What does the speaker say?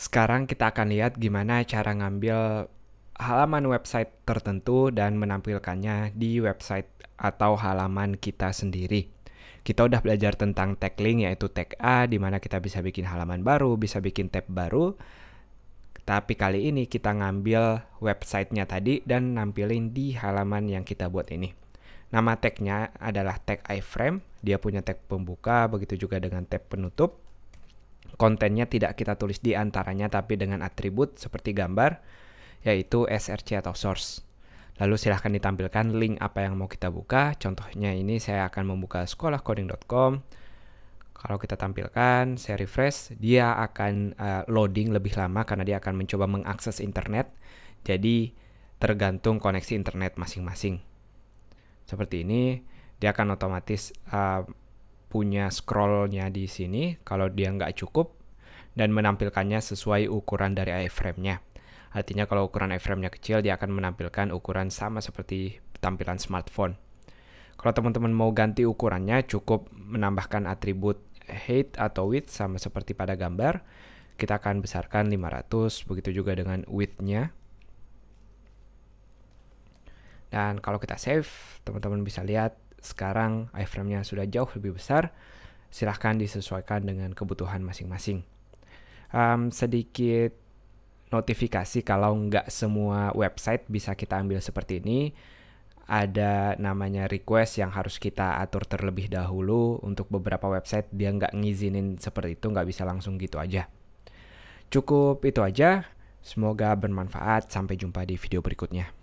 Sekarang kita akan lihat gimana cara ngambil halaman website tertentu dan menampilkannya di website atau halaman kita sendiri. Kita udah belajar tentang tag link yaitu tag A di mana kita bisa bikin halaman baru, bisa bikin tab baru. Tapi kali ini kita ngambil websitenya tadi dan nampilin di halaman yang kita buat ini. Nama tagnya adalah tag iframe, dia punya tag pembuka, begitu juga dengan tag penutup kontennya tidak kita tulis di antaranya tapi dengan atribut seperti gambar yaitu src atau source. Lalu silahkan ditampilkan link apa yang mau kita buka. Contohnya ini saya akan membuka sekolahcoding.com. Kalau kita tampilkan, saya refresh, dia akan eh, loading lebih lama karena dia akan mencoba mengakses internet. Jadi tergantung koneksi internet masing-masing. Seperti ini, dia akan otomatis uh, punya scrollnya di sini kalau dia nggak cukup dan menampilkannya sesuai ukuran dari iframe-nya. Artinya kalau ukuran iframe-nya kecil dia akan menampilkan ukuran sama seperti tampilan smartphone. Kalau teman-teman mau ganti ukurannya cukup menambahkan atribut height atau width sama seperti pada gambar. Kita akan besarkan 500, begitu juga dengan width-nya. Dan kalau kita save, teman-teman bisa lihat sekarang iframe-nya sudah jauh lebih besar, silahkan disesuaikan dengan kebutuhan masing-masing. Um, sedikit notifikasi kalau nggak semua website bisa kita ambil seperti ini, ada namanya request yang harus kita atur terlebih dahulu untuk beberapa website dia nggak ngizinin seperti itu nggak bisa langsung gitu aja cukup itu aja semoga bermanfaat sampai jumpa di video berikutnya